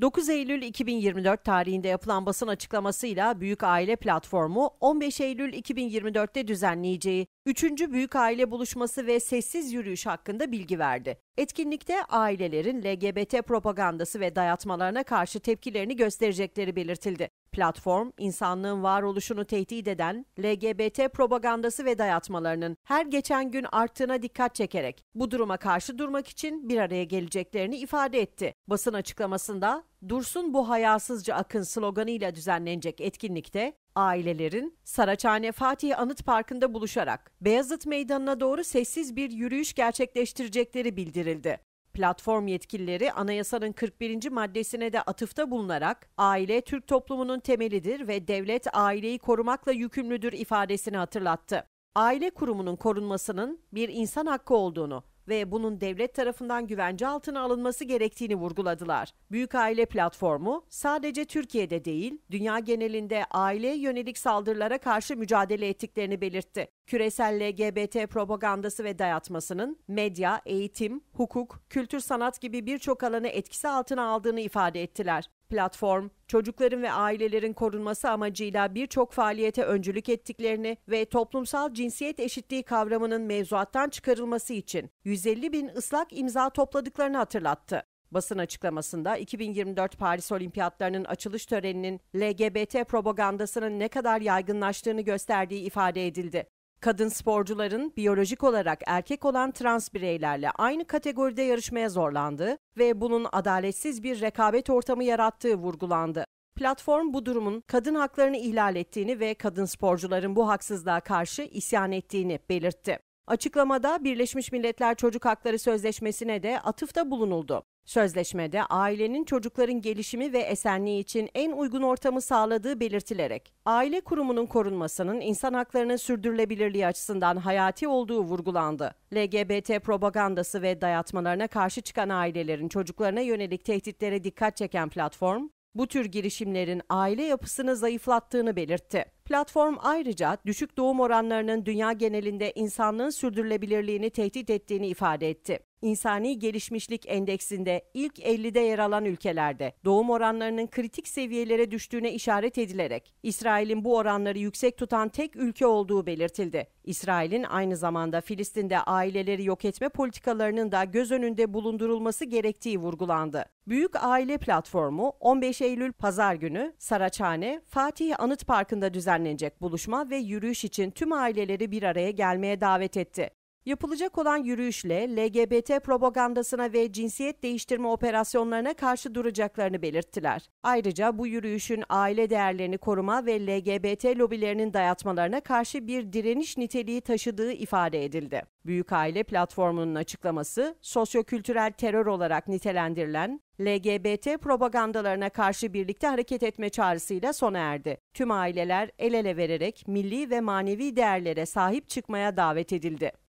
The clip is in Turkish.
9 Eylül 2024 tarihinde yapılan basın açıklamasıyla Büyük Aile Platformu 15 Eylül 2024'te düzenleyeceği 3. Büyük Aile Buluşması ve Sessiz Yürüyüş hakkında bilgi verdi. Etkinlikte ailelerin LGBT propagandası ve dayatmalarına karşı tepkilerini gösterecekleri belirtildi. Platform, insanlığın varoluşunu tehdit eden LGBT propagandası ve dayatmalarının her geçen gün arttığına dikkat çekerek bu duruma karşı durmak için bir araya geleceklerini ifade etti. Basın açıklamasında Dursun bu hayasızca akın sloganıyla düzenlenecek etkinlikte ailelerin Saraçhane Fatih Anıt Parkı'nda buluşarak Beyazıt Meydanı'na doğru sessiz bir yürüyüş gerçekleştirecekleri bildirildi. Platform yetkilileri anayasanın 41. maddesine de atıfta bulunarak aile Türk toplumunun temelidir ve devlet aileyi korumakla yükümlüdür ifadesini hatırlattı. Aile kurumunun korunmasının bir insan hakkı olduğunu, ve bunun devlet tarafından güvence altına alınması gerektiğini vurguladılar. Büyük Aile Platformu sadece Türkiye'de değil, dünya genelinde aile yönelik saldırılara karşı mücadele ettiklerini belirtti. Küresel LGBT propagandası ve dayatmasının medya, eğitim, hukuk, kültür sanat gibi birçok alanı etkisi altına aldığını ifade ettiler. Platform, çocukların ve ailelerin korunması amacıyla birçok faaliyete öncülük ettiklerini ve toplumsal cinsiyet eşitliği kavramının mevzuattan çıkarılması için 150 bin ıslak imza topladıklarını hatırlattı. Basın açıklamasında 2024 Paris Olimpiyatlarının açılış töreninin LGBT propagandasının ne kadar yaygınlaştığını gösterdiği ifade edildi. Kadın sporcuların biyolojik olarak erkek olan trans bireylerle aynı kategoride yarışmaya zorlandığı ve bunun adaletsiz bir rekabet ortamı yarattığı vurgulandı. Platform bu durumun kadın haklarını ihlal ettiğini ve kadın sporcuların bu haksızlığa karşı isyan ettiğini belirtti. Açıklamada Birleşmiş Milletler Çocuk Hakları Sözleşmesi'ne de atıfta bulunuldu. Sözleşmede ailenin çocukların gelişimi ve esenliği için en uygun ortamı sağladığı belirtilerek, aile kurumunun korunmasının insan haklarının sürdürülebilirliği açısından hayati olduğu vurgulandı. LGBT propagandası ve dayatmalarına karşı çıkan ailelerin çocuklarına yönelik tehditlere dikkat çeken platform, bu tür girişimlerin aile yapısını zayıflattığını belirtti. Platform ayrıca düşük doğum oranlarının dünya genelinde insanlığın sürdürülebilirliğini tehdit ettiğini ifade etti. İnsani Gelişmişlik Endeksinde ilk 50'de yer alan ülkelerde doğum oranlarının kritik seviyelere düştüğüne işaret edilerek İsrail'in bu oranları yüksek tutan tek ülke olduğu belirtildi. İsrail'in aynı zamanda Filistin'de aileleri yok etme politikalarının da göz önünde bulundurulması gerektiği vurgulandı. Büyük Aile Platformu 15 Eylül Pazar günü Saraçhane Fatih Anıt Parkı'nda düzenlendi düzenlenecek buluşma ve yürüyüş için tüm aileleri bir araya gelmeye davet etti. Yapılacak olan yürüyüşle LGBT propagandasına ve cinsiyet değiştirme operasyonlarına karşı duracaklarını belirttiler. Ayrıca bu yürüyüşün aile değerlerini koruma ve LGBT lobilerinin dayatmalarına karşı bir direniş niteliği taşıdığı ifade edildi. Büyük Aile Platformu'nun açıklaması, sosyokültürel terör olarak nitelendirilen LGBT propagandalarına karşı birlikte hareket etme çağrısıyla sona erdi. Tüm aileler el ele vererek milli ve manevi değerlere sahip çıkmaya davet edildi.